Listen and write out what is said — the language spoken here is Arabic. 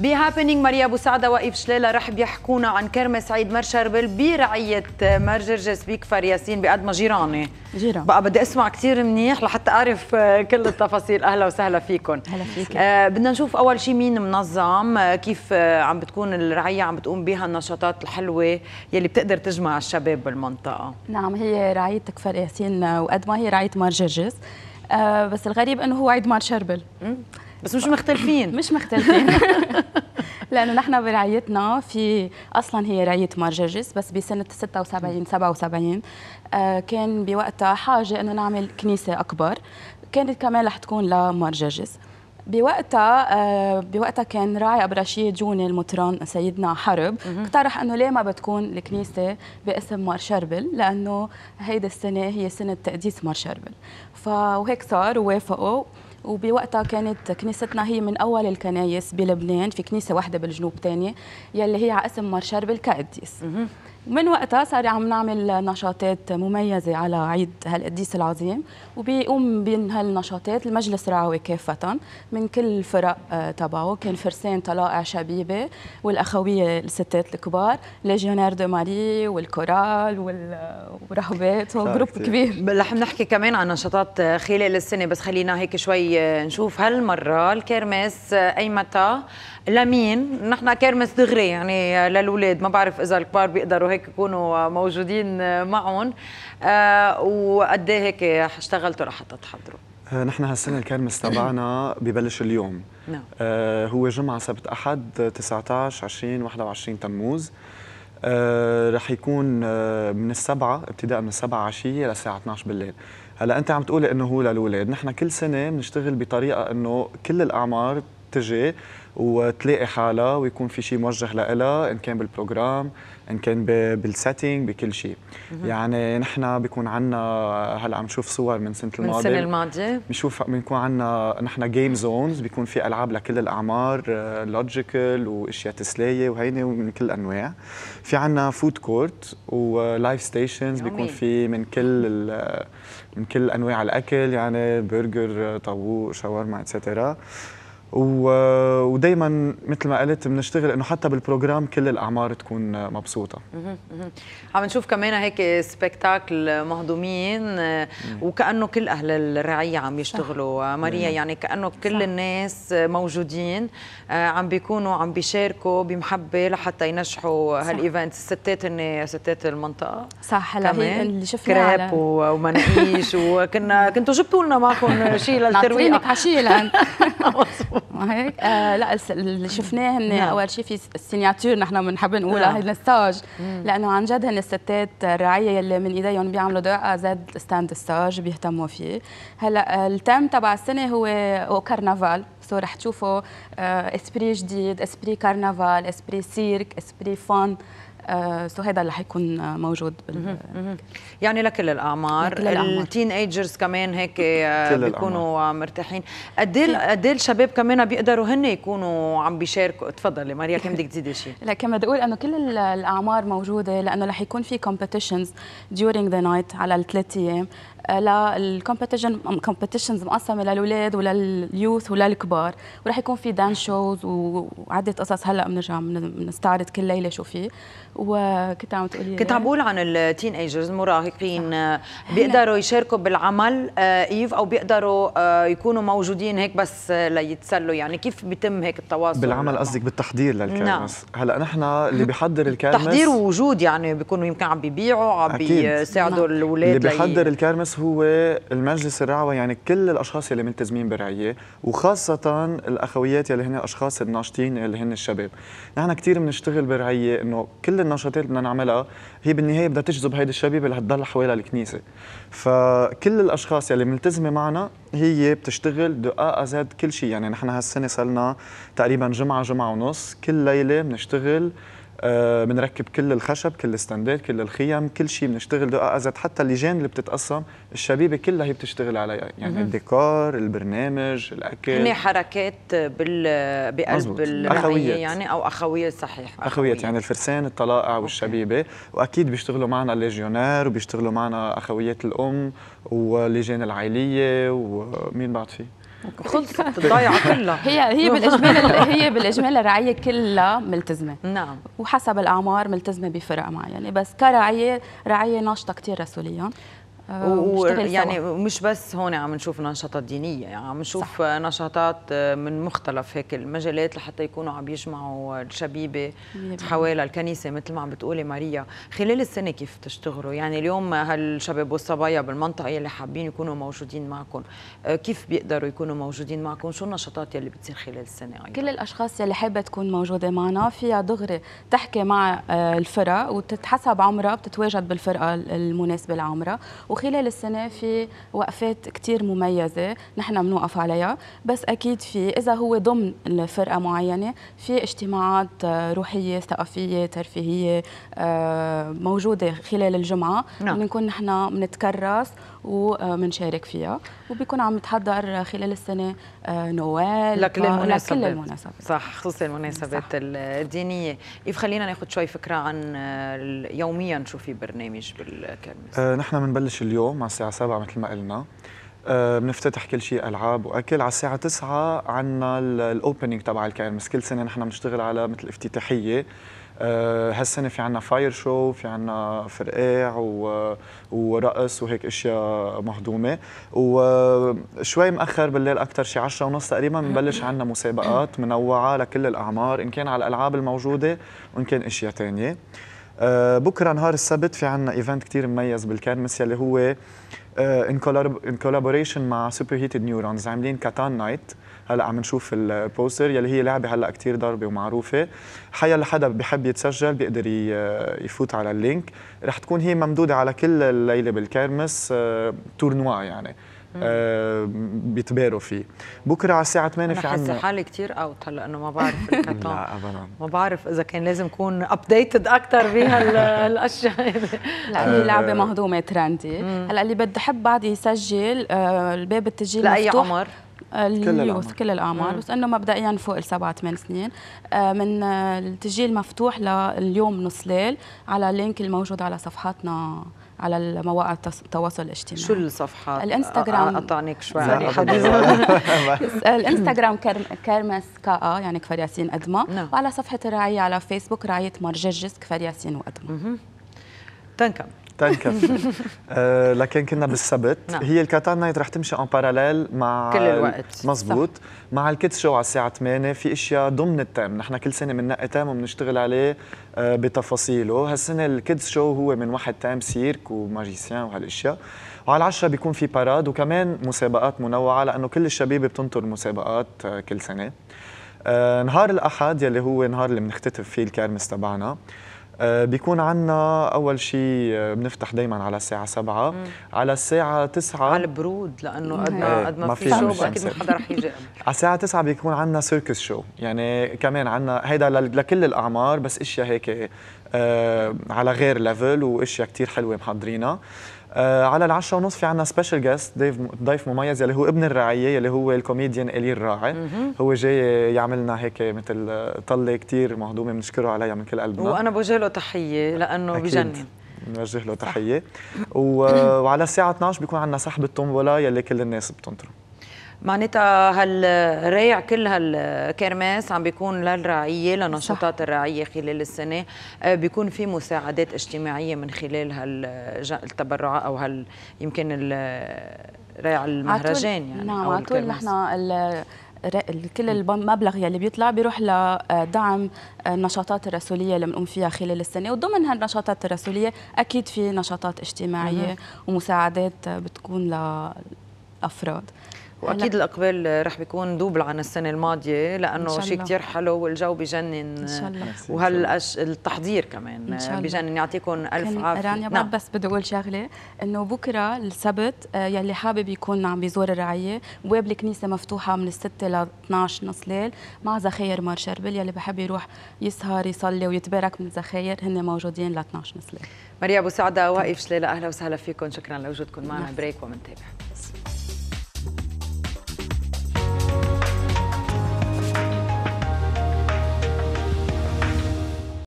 بهابينينج ماريا ابو سعده واقف شلاله رح بيحكونا عن عيد سعيد مرشربل برعيه مرجرجس بكفر ياسين بقد ما جيراني جيران بقى بدي اسمع كثير منيح لحتى اعرف آه، كل التفاصيل اهلا وسهلا فيكم أهلا فيك آه بدنا نشوف اول شيء مين منظم آه، كيف آه، عم بتكون الرعيه عم بتقوم بها النشاطات الحلوه يلي بتقدر تجمع الشباب بالمنطقه نعم هي رعيه كفر ياسين وقد ما هي رعيه مرجرجس آه بس الغريب انه هو عيد مار شربل بس مش مختلفين مش مختلفين لانه نحن برعيتنا في اصلا هي رعيه مرججس بس بسنه 76 77 آه كان بوقتها حاجه انه نعمل كنيسه اكبر كانت كمان رح تكون لمرججس بوقتها آه بوقتها كان راعي ابو رشيد جوني المطران سيدنا حرب اقترح انه ليه ما بتكون الكنيسه باسم مار شربل لانه هيدي السنه هي سنه تقديس مار شربل فهيك صار ووافقوا وبوقتها كانت كنيستنا هي من اول الكنايس بلبنان في كنيسه واحده بالجنوب ثانيه يلي هي على اسم مارشال بالكاديس ومن وقتها صار عم نعمل نشاطات مميزة على عيد هالقديس العظيم وبيقوم بين هالنشاطات المجلس الرعوي كافة من كل الفرق آه، تبعه كان فرسان طلائع شبيبة والأخوية الستات الكبار ليجيونير دو ماري والكورال والرهبات وجروب كبير رح نحكي كمان عن نشاطات خلال السنة بس خلينا هيك شوي آه، نشوف هالمرة الكرمس آه، أي متى لمين نحن كرمس دغري يعني للأولاد ما بعرف إذا الكبار بيقدروا هيك يكونوا موجودين معهم آه وقد إيه هيك اشتغلتوا لحتى تحضروا آه، نحن هالسنة الكرمس تبعنا ببلش اليوم نعم. آه هو جمعة سبت أحد 19 20 21 تموز آه رح يكون آه من السبعة ابتداء من السبعة عشية للساعة 12 بالليل هلا أنت عم تقولي إنه هو للأولاد نحن كل سنة بنشتغل بطريقة إنه كل الأعمار تجي وتلاقي حالها ويكون في شيء موجه لها ان كان بالبروجرام ان كان بالسيتنج بكل شيء يعني نحن بيكون عندنا هلا عم نشوف صور من سنه الماضيه من السنه الماضيه بنشوف بنكون عندنا نحن جيم زونز بيكون في العاب لكل الاعمار لوجيكال آه، واشياء تسليه وهيني ومن كل الانواع في عندنا فود كورت ولايف ستيشنز بيكون في من كل من كل انواع الاكل يعني برجر طاووق شاورما اتسترا ودائما مثل ما قلت بنشتغل انه حتى بالبروجرام كل الاعمار تكون مبسوطه عم نشوف كمان هيك سبيكتاكل مهضومين وكانه كل اهل الرعيه عم يشتغلوا آه، ماريا يعني كانه كل الناس موجودين آه، عم بيكونوا عم بيشاركوا بمحبه لحتى ينجحوا هالايفنت الستات ستات المنطقه صح هلا اللي شفناها كريب ومنقيش وكنا كنتوا جبتوا لنا معكم شيء للترويق عشيه لهن ما هيك؟ آه لا اللي شفناه هن نعم. اول شيء في السينياتور نحن بنحب نقولها نعم. هي الستاج لانه عن جد هن الستات الرعيه يلي من ايديهم بيعملوا دقه آه، زاد ستاند الستاج بيهتموا فيه هلا آه، التام تبع السنه هو كرنفال سو رح تشوفوا اسبري آه، جديد اسبري كرنفال اسبري سيرك اسبري فون آه، سو هذا اللي حيكون موجود بال... يعني لكل الاعمار لكل الاعمار التين ايجرز كمان هيك آه، بيكونوا مرتاحين قد إيه قد إيه الشباب كمان بيقدروا هن يكونوا عم بيشاركوا تفضلي ماريا كم بدك تزيدي شيء لا كما بدي اقول انه كل الاعمار موجوده لانه رح يكون في كومبيتيشنز ديورينج ذا نايت على الثلاث ايام للكومبيتيشن كومبيتيشنز مقسمه للاولاد ولليوث وللكبار وراح يكون في دان شوز وعده قصص هلا بنرجع بنستعرض كل ليله شو في وكنت عم تقولي كنت عم إيه؟ بقول عن التين ايجرز المراهقين آه، بيقدروا يشاركوا بالعمل ايف آه، او بيقدروا آه، يكونوا موجودين هيك بس ليتسلوا يعني كيف بيتم هيك التواصل بالعمل قصدك بالتحضير للكالمس نعم. هلا نحن اللي بيحضر الكالمس تحضير ووجود يعني بيكونوا يمكن عم بيبيعوا عم بيساعدوا نعم. الاولاد اللي بيحضر الكالمس هو المجلس الرعوة يعني كل الأشخاص اللي ملتزمين برعية وخاصة الأخويات يلي هن أشخاص الناشطين اللي هن الشباب نحن كثير بنشتغل برعية إنه كل النشاطات اللي بدنا نعملها هي بالنهاية بدها تجذب هيدي الشبيبة اللي هتضل حوالي الكنيسة فكل الأشخاص يلي ملتزمة معنا هي بتشتغل دو أ كل شيء يعني نحن هالسنة صلنا تقريبا جمعة جمعة ونص كل ليلة بنشتغل آه، بنركب كل الخشب كل الستاندات كل الخيم كل شيء بنشتغل دقه آه، ازت حتى اللجان اللي بتتقسم الشبيبه كلها هي بتشتغل عليها يعني الديكور البرنامج الاكل هن حركات بال بقلب الاخويه يعني او اخويه صحيح اخويه يعني الفرسان الطلائع والشبيبه واكيد بيشتغلوا معنا الليجيونير وبيشتغلوا معنا اخويات الام واللجان العائليه ومين بعد فيه خلصت الضايعه كلها هي هي بالاجمال هي بالاجمال الرعيه كلها ملتزمه نعم وحسب الاعمار ملتزمه بفرق معينه يعني بس كرعيه رعيه ناشطه كثير رسوليا آه، ويعني مش بس هون عم نشوف نشاطات دينيه يعني عم نشوف صح. آه، نشاطات آه، من مختلف هيك المجالات لحتى يكونوا عم يجمعوا الشبيبه حوالي الكنيسه مثل ما عم بتقولي ماريا خلال السنه كيف تشتغلوا يعني اليوم هالشباب والصبايا بالمنطقه اللي حابين يكونوا موجودين معكم كيف بيقدروا يكونوا موجودين معكم شو النشاطات يلي بتصير خلال السنه أيضا؟ كل الاشخاص يلي حابه تكون موجوده معنا فيها دغري تحكي مع الفرق وتتحسب عمرها بتتواجد بالفرقه المناسبه لعمرها وخلال السنة في وقفات كتير مميزة نحن بنوقف عليها بس أكيد في إذا هو ضمن فرقة معينة في اجتماعات روحية ثقافية ترفيهية آه، موجودة خلال الجمعة نعم. بنكون نحن بنتكرس وبنشارك فيها وبيكون عم يتحضر خلال السنة آه، نوال لكل المناسبات لكل المناسبات صح خصوصا المناسبات صح. الدينية إيف خلينا ناخذ شوي فكرة عن آه، يوميا شو في برنامج بالكنيسة آه نحن بنبلش اليوم على الساعه 7 مثل ما قلنا آه، بنفتتح كل شيء العاب واكل على الساعه 9 عندنا الاوبننج تبع الكيرمس كل سنه نحن بنشتغل على مثل افتتاحيه آه، هالسنه في عنا فاير شو في عنا فرقاع ورقص وهيك اشياء مهضومه وشوي مأخر بالليل اكثر شي 10 ونص تقريبا بنبلش عنا مسابقات منوعه لكل الاعمار ان كان على الالعاب الموجوده وان كان اشياء ثانيه آه، بكره نهار السبت في عنا ايفنت كتير مميز بالكرمس يلي هو ان آه، كولابوريشن مع سوبر هيتد نيورونز عاملين كاتان نايت هلا عم نشوف البوستر يلي هي لعبه هلا كتير ضاربه ومعروفه حيا لحدا بحب يتسجل بيقدر آه، يفوت على اللينك رح تكون هي ممدوده على كل الليله بالكرمس تورنوا يعني آه، بيتباروا فيه بكره على الساعه 8 في عنا حاسه حالي كثير اوت هلا انه ما بعرف الكرتون لا ابدا ما بعرف اذا كان لازم اكون ابديتد اكثر بهالاشياء لا هي آه، لعبه مهضومه ترندي هلا اللي بده حب بعد يسجل آه، الباب التسجيل لاي عمر اليوث كل الاعمار بس انه مبدئيا فوق السبعة ثمان سنين من التسجيل مفتوح لليوم نص ليل على اللينك الموجود على صفحاتنا على مواقع التواصل الاجتماعي شو الصفحة؟ الانستغرام قطعنيك شوي الانستغرام كرمس كا آه، يعني كفر ياسين ادما نعم. وعلى صفحة الرعية على فيسبوك رعية مرججس كفر ياسين وادما تنكمل تنكفي آه لكن كنا بالسبت نعم. هي الكاتان نايت رح تمشي ان باراليل مع كل الوقت مزبوط صح. مع الكيدز شو على الساعه 8 في اشياء ضمن التام نحن كل سنه بننقي تام وبنشتغل عليه آه بتفاصيله هالسنه الكيدز شو هو من واحد تام سيرك وماجيسيان وهالاشياء وعلى العشرة بيكون في باراد وكمان مسابقات منوعة لأنه كل الشبيبة بتنطر مسابقات آه، كل سنة آه نهار الأحد يلي هو نهار اللي بنختتف فيه الكارمس تبعنا آه، بيكون عنا اول شيء آه، بنفتح دائما على الساعه 7 على الساعه 9 على البرود لانه قد ما إيه، قد ما في شو اكيد ما حدا رح يجي على الساعه 9 بيكون عنا سيركس شو يعني كمان عنا هيدا لكل الاعمار بس اشياء هيك آه، على غير ليفل واشياء كثير حلوه محضرينها آه، على العشرة ونص في عنا سبيشال جيست ضيف مميز يلي هو ابن الرعية يلي هو الكوميديان إلي الراعي هو جاي يعملنا هيك مثل طلة كتير مهضومة بنشكره عليها من كل قلبنا وأنا بوجه له تحية لأنه بجنن بنوجه له تحية وعلى الساعة 12 بيكون عندنا سحب الطنبولة يلي كل الناس بتنطره معناتها هالريع كل هالكرماس عم بيكون للرعيه لنشاطات الرعيه خلال السنه آه، بيكون في مساعدات اجتماعيه من خلال هالتبرع او هال يمكن ريع المهرجان يعني نعم على طول نحن كل المبلغ يلي بيطلع بيروح لدعم آه، آه، النشاطات الرسوليه اللي بنقوم فيها خلال السنه وضمن هالنشاطات الرسوليه اكيد في نشاطات اجتماعيه ومساعدات بتكون لافراد واكيد الاقبال رح بيكون دوبل عن السنه الماضيه لانه شيء كثير حلو والجو بجنن ان شاء الله التحضير كمان بجنن يعطيكم الف عافيه رانيا نعم. بس بدي اقول شغله انه بكره السبت آه، يلي حابب يكون عم بيزور الرعيه بواب الكنيسه مفتوحه من الستة ل 12 نص ليل مع زخير مار شربل يلي بحب يروح يسهر يصلي ويتبارك من الزخاير هن موجودين ل 12 نص ليل مريم ابو سعده واقف شليله اهلا وسهلا فيكم شكرا لوجودكم معنا نعم. بريك ومنتابع